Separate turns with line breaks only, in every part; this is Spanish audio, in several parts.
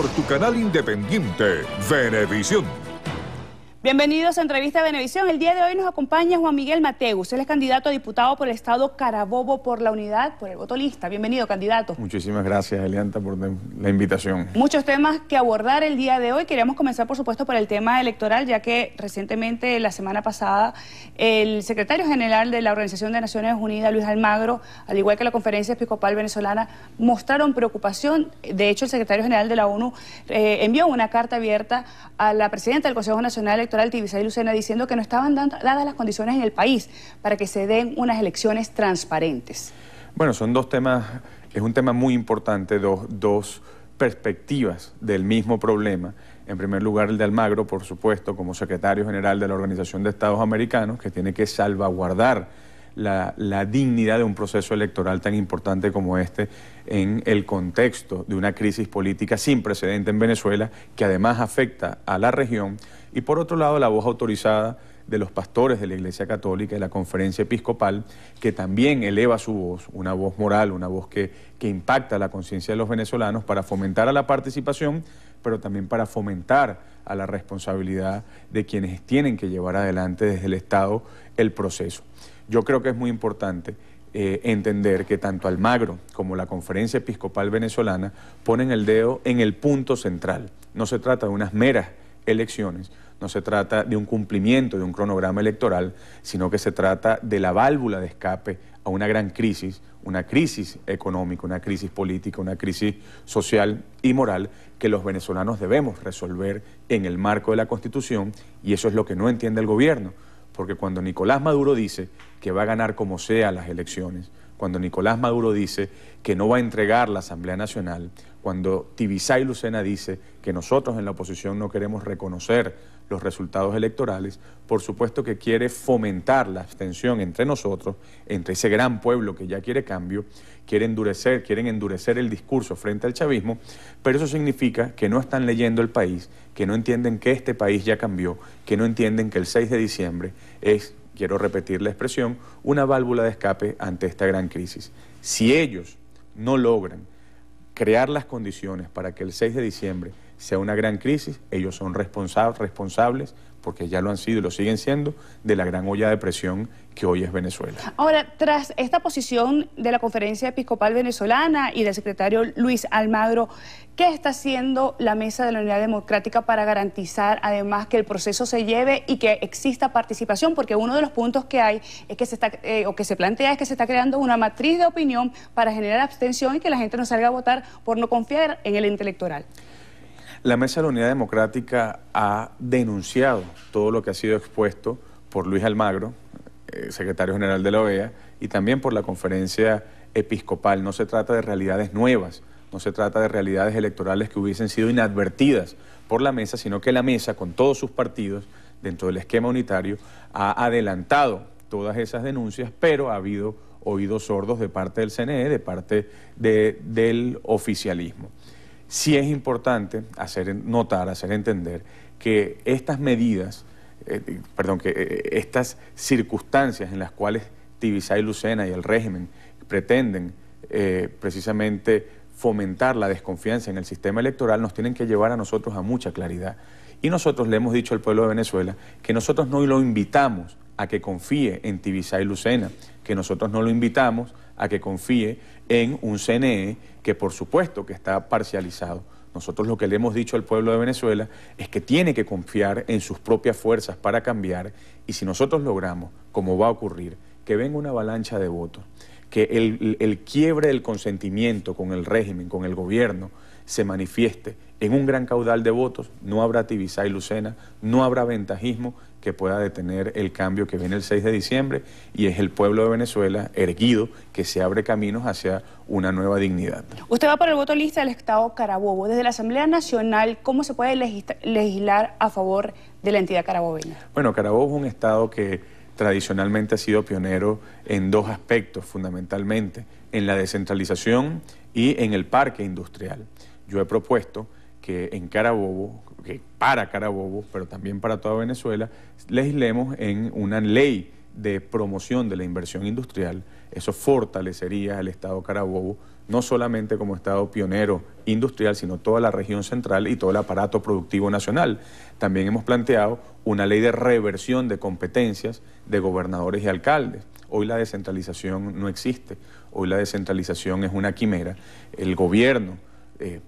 por tu canal independiente, Venevisión.
Bienvenidos a Entrevista de Benevisión. El día de hoy nos acompaña Juan Miguel Mateus. Él es candidato a diputado por el Estado Carabobo por la Unidad, por el voto lista. Bienvenido, candidato.
Muchísimas gracias, Elianta, por la invitación.
Muchos temas que abordar el día de hoy. Queríamos comenzar, por supuesto, por el tema electoral, ya que recientemente, la semana pasada, el secretario general de la Organización de Naciones Unidas, Luis Almagro, al igual que la Conferencia Episcopal Venezolana, mostraron preocupación. De hecho, el secretario general de la ONU eh, envió una carta abierta a la presidenta del Consejo Nacional electoral y Lucena diciendo que no estaban dadas las condiciones en el país para que se den unas elecciones transparentes.
Bueno, son dos temas, es un tema muy importante, dos, dos perspectivas del mismo problema. En primer lugar, el de Almagro, por supuesto, como secretario general de la Organización de Estados Americanos, que tiene que salvaguardar la, dignidad de un proceso electoral tan importante como este en el contexto de una crisis política sin precedente en Venezuela, que además afecta a la región, y por otro lado la voz autorizada de los pastores de la Iglesia Católica y la Conferencia Episcopal, que también eleva su voz, una voz moral, una voz que, que impacta la conciencia de los venezolanos para fomentar a la participación, pero también para fomentar a la responsabilidad de quienes tienen que llevar adelante desde el Estado el proceso. Yo creo que es muy importante eh, entender que tanto Almagro como la Conferencia Episcopal Venezolana ponen el dedo en el punto central. No se trata de unas meras elecciones, no se trata de un cumplimiento de un cronograma electoral, sino que se trata de la válvula de escape a una gran crisis, una crisis económica, una crisis política, una crisis social y moral que los venezolanos debemos resolver en el marco de la Constitución y eso es lo que no entiende el gobierno. Porque cuando Nicolás Maduro dice que va a ganar como sea las elecciones, cuando Nicolás Maduro dice que no va a entregar la Asamblea Nacional, cuando Tibisay Lucena dice que nosotros en la oposición no queremos reconocer los resultados electorales, por supuesto que quiere fomentar la abstención entre nosotros, entre ese gran pueblo que ya quiere cambio, quiere endurecer, quieren endurecer el discurso frente al chavismo, pero eso significa que no están leyendo el país, que no entienden que este país ya cambió, que no entienden que el 6 de diciembre es quiero repetir la expresión, una válvula de escape ante esta gran crisis. Si ellos no logran crear las condiciones para que el 6 de diciembre sea una gran crisis, ellos son responsables porque ya lo han sido y lo siguen siendo, de la gran olla de presión que hoy es Venezuela.
Ahora, tras esta posición de la Conferencia Episcopal Venezolana y del secretario Luis Almagro, ¿qué está haciendo la Mesa de la Unidad Democrática para garantizar además que el proceso se lleve y que exista participación? Porque uno de los puntos que hay es que se está, eh, o que se plantea es que se está creando una matriz de opinión para generar abstención y que la gente no salga a votar por no confiar en el electoral.
La Mesa de la Unidad Democrática ha denunciado todo lo que ha sido expuesto por Luis Almagro, eh, secretario general de la OEA, y también por la conferencia episcopal. No se trata de realidades nuevas, no se trata de realidades electorales que hubiesen sido inadvertidas por la mesa, sino que la mesa, con todos sus partidos, dentro del esquema unitario, ha adelantado todas esas denuncias, pero ha habido oídos sordos de parte del CNE, de parte del oficialismo. Sí es importante hacer notar, hacer entender que estas medidas, eh, perdón, que eh, estas circunstancias en las cuales Tibisay Lucena y el régimen pretenden eh, precisamente fomentar la desconfianza en el sistema electoral nos tienen que llevar a nosotros a mucha claridad. Y nosotros le hemos dicho al pueblo de Venezuela que nosotros no lo invitamos a que confíe en Tibisay Lucena, que nosotros no lo invitamos a que confíe en un CNE que por supuesto que está parcializado. Nosotros lo que le hemos dicho al pueblo de Venezuela es que tiene que confiar en sus propias fuerzas para cambiar y si nosotros logramos, como va a ocurrir, que venga una avalancha de votos, que el, quiebre del consentimiento con el régimen, con el gobierno, se manifieste en un gran caudal de votos, no habrá Tibisay y Lucena, no habrá ventajismo que pueda detener el cambio que viene el 6 de diciembre y es el pueblo de Venezuela erguido que se abre caminos hacia una nueva dignidad.
Usted va por el voto lista del Estado Carabobo. Desde la Asamblea Nacional, ¿cómo se puede legislar a favor de la entidad carabobina?
Bueno, Carabobo es un Estado que tradicionalmente ha sido pionero en dos aspectos fundamentalmente, en la descentralización y en el parque industrial. Yo he propuesto que en Carabobo, que para Carabobo, pero también para toda Venezuela, legislemos en una ley de promoción de la inversión industrial. Eso fortalecería al Estado Carabobo, no solamente como Estado pionero industrial, sino toda la región central y todo el aparato productivo nacional. También hemos planteado una ley de reversión de competencias de gobernadores y alcaldes. Hoy la descentralización no existe, hoy la descentralización es una quimera. El gobierno... Eh,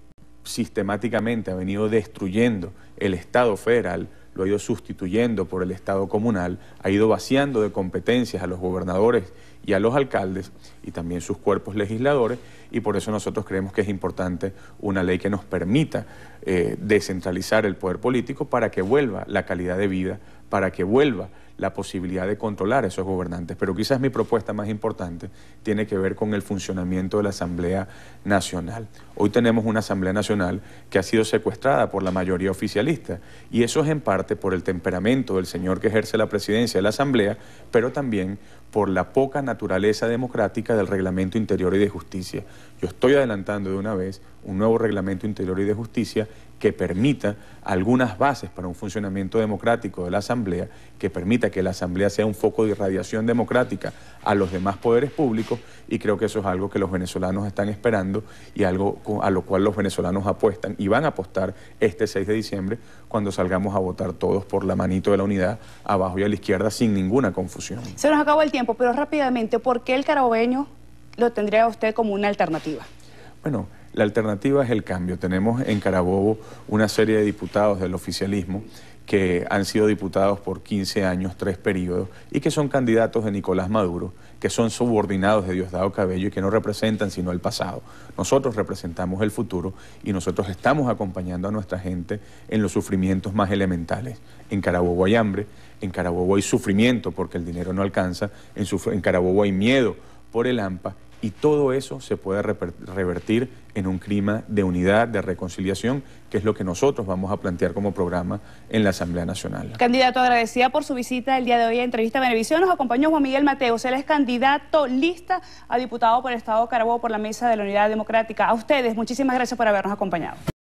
sistemáticamente ha venido destruyendo el Estado federal, lo ha ido sustituyendo por el Estado comunal, ha ido vaciando de competencias a los gobernadores y a los alcaldes y también sus cuerpos legisladores y por eso nosotros creemos que es importante una ley que nos permita eh, descentralizar el poder político para que vuelva la calidad de vida, para que vuelva la posibilidad de controlar a esos gobernantes. Pero quizás mi propuesta más importante tiene que ver con el funcionamiento de la Asamblea Nacional. Hoy tenemos una Asamblea Nacional que ha sido secuestrada por la mayoría oficialista y eso es en parte por el temperamento del señor que ejerce la presidencia de la Asamblea, pero también por la poca naturaleza democrática del reglamento interior y de justicia. Yo estoy adelantando de una vez un nuevo reglamento interior y de justicia que permita algunas bases para un funcionamiento democrático de la Asamblea, que permita que la Asamblea sea un foco de irradiación democrática a los demás poderes públicos y creo que eso es algo que los venezolanos están esperando y algo a lo cual los venezolanos apuestan y van a apostar este 6 de diciembre cuando salgamos a votar todos por la manito de la unidad abajo y a la izquierda sin ninguna confusión.
Se nos acabó el tiempo, pero rápidamente, ¿por qué el carabobeño lo tendría usted como una alternativa?
Bueno, la alternativa es el cambio. Tenemos en Carabobo una serie de diputados del oficialismo que han sido diputados por 15 años, tres periodos, y que son candidatos de Nicolás Maduro, que son subordinados de Diosdado Cabello y que no representan sino el pasado. Nosotros representamos el futuro y nosotros estamos acompañando a nuestra gente en los sufrimientos más elementales. En Carabobo hay hambre, en Carabobo hay sufrimiento porque el dinero no alcanza, en, en Carabobo hay miedo por el AMPA y todo eso se puede revertir en un clima de unidad, de reconciliación, que es lo que nosotros vamos a plantear como programa en la Asamblea Nacional.
Candidato, agradecida por su visita el día de hoy a Entrevista a Nos acompañó Juan Miguel Mateos. Él es candidato lista a diputado por el Estado Carabobo por la Mesa de la Unidad Democrática. A ustedes, muchísimas gracias por habernos acompañado.